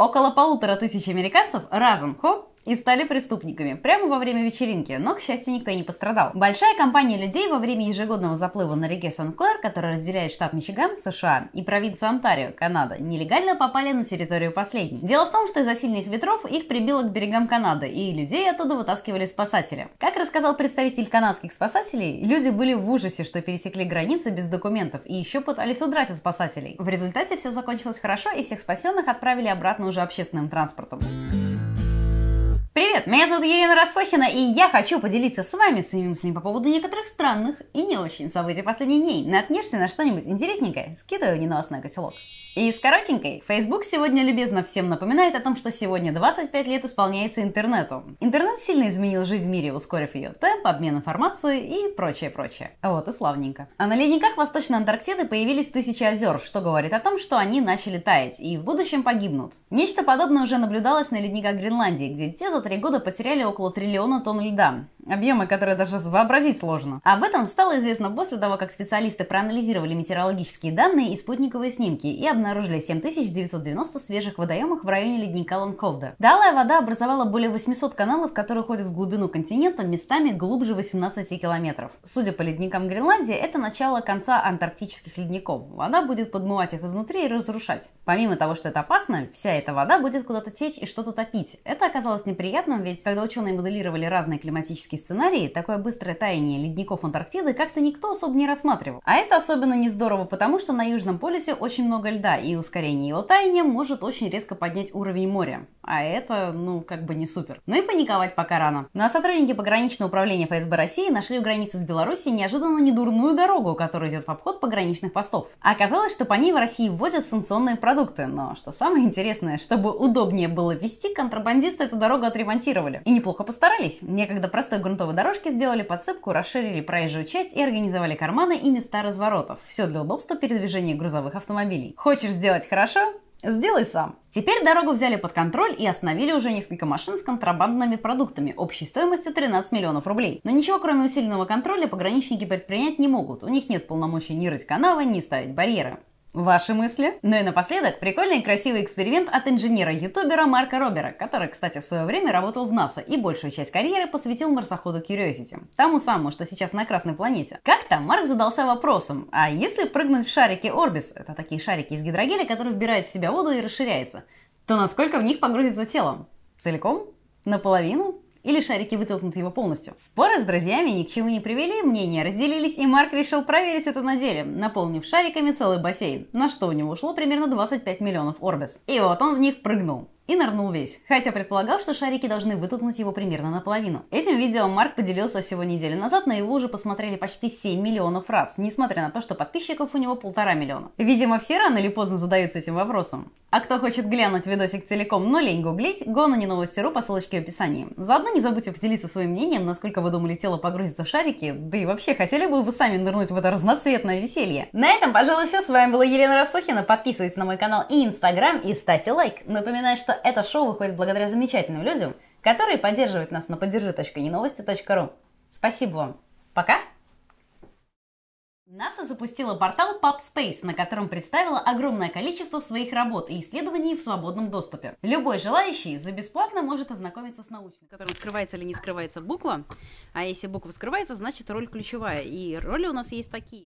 Около полутора тысяч американцев разом хоп и стали преступниками прямо во время вечеринки, но, к счастью, никто не пострадал. Большая компания людей во время ежегодного заплыва на реке Сан-Клэр, которая разделяет штат Мичиган, США, и провинцию Онтарио, Канада, нелегально попали на территорию последней. Дело в том, что из-за сильных ветров их прибило к берегам Канады, и людей оттуда вытаскивали спасатели. Как рассказал представитель канадских спасателей, люди были в ужасе, что пересекли границу без документов и еще пытались удрать от спасателей. В результате все закончилось хорошо, и всех спасенных отправили обратно уже общественным транспортом. Привет, меня зовут Елена Рассохина, и я хочу поделиться с вами своими мыслями по поводу некоторых странных и не очень событий последних дней. Наткнешься на что-нибудь интересненькое, скидывай в ненос на котелок. И с коротенькой. Facebook сегодня любезно всем напоминает о том, что сегодня 25 лет исполняется интернету. Интернет сильно изменил жизнь в мире, ускорив ее темп, обмен информацией и прочее, прочее. Вот и славненько. А на ледниках Восточной Антарктиды появились тысячи озер, что говорит о том, что они начали таять и в будущем погибнут. Нечто подобное уже наблюдалось на ледниках Гренландии, где те за три года потеряли около триллиона тонн льда объемы, которые даже вообразить сложно. Об этом стало известно после того, как специалисты проанализировали метеорологические данные и спутниковые снимки и обнаружили 7990 свежих водоемов в районе ледника Ланковда. Далая вода образовала более 800 каналов, которые ходят в глубину континента местами глубже 18 километров. Судя по ледникам Гренландии, это начало конца антарктических ледников. Вода будет подмывать их изнутри и разрушать. Помимо того, что это опасно, вся эта вода будет куда-то течь и что-то топить. Это оказалось неприятным, ведь когда ученые моделировали разные климатические сценарии такое быстрое таяние ледников Антарктиды как-то никто особо не рассматривал. А это особенно не здорово, потому что на Южном полюсе очень много льда, и ускорение его таяния может очень резко поднять уровень моря. А это, ну, как бы не супер. Ну и паниковать пока рано. Ну а сотрудники пограничного управления ФСБ России нашли у границы с Белоруссией неожиданно недурную дорогу, которая идет в обход пограничных постов. оказалось, что по ней в России ввозят санкционные продукты, но что самое интересное, чтобы удобнее было вести, контрабандисты эту дорогу отремонтировали. И неплохо постарались. Некогда простой грунтовой дорожки сделали подсыпку, расширили проезжую часть и организовали карманы и места разворотов. Все для удобства передвижения грузовых автомобилей. Хочешь сделать хорошо? Сделай сам. Теперь дорогу взяли под контроль и остановили уже несколько машин с контрабандными продуктами общей стоимостью 13 миллионов рублей. Но ничего кроме усиленного контроля пограничники предпринять не могут. У них нет полномочий ни рыть канавы, ни ставить барьеры. Ваши мысли? Ну и напоследок, прикольный и красивый эксперимент от инженера-ютубера Марка Робера, который, кстати, в свое время работал в НАСА и большую часть карьеры посвятил марсоходу Curiosity, тому самому, что сейчас на Красной планете. Как-то Марк задался вопросом, а если прыгнуть в шарики Орбис, это такие шарики из гидрогеля, которые вбирают в себя воду и расширяются, то насколько в них погрузится тело? Целиком? Наполовину? Или шарики вытолкнут его полностью. Споры с друзьями ни к чему не привели, мнения разделились, и Марк решил проверить это на деле, наполнив шариками целый бассейн, на что у него ушло примерно 25 миллионов орбис. И вот он в них прыгнул и нырнул весь, хотя предполагал, что шарики должны вытолкнуть его примерно наполовину. Этим видео Марк поделился всего неделю назад, но его уже посмотрели почти 7 миллионов раз, несмотря на то, что подписчиков у него полтора миллиона. Видимо, все рано или поздно задаются этим вопросом. А кто хочет глянуть видосик целиком, но лень гуглить, гону не новости.ру по ссылочке в описании. Заодно не забудьте поделиться своим мнением, насколько вы думали, тело погрузится в шарики, да и вообще, хотели бы вы сами нырнуть в это разноцветное веселье. На этом, пожалуй, все. С вами была Елена Рассохина. Подписывайтесь на мой канал и Инстаграм, и ставьте лайк. Напоминаю, что это шоу выходит благодаря замечательным людям, которые поддерживают нас на поддержи.неновости.ру. Спасибо вам. Пока! НАСА запустила портал PubSpace, на котором представила огромное количество своих работ и исследований в свободном доступе. Любой желающий за бесплатно может ознакомиться с научным, в котором скрывается или не скрывается буква. А если буква скрывается, значит роль ключевая. И роли у нас есть такие.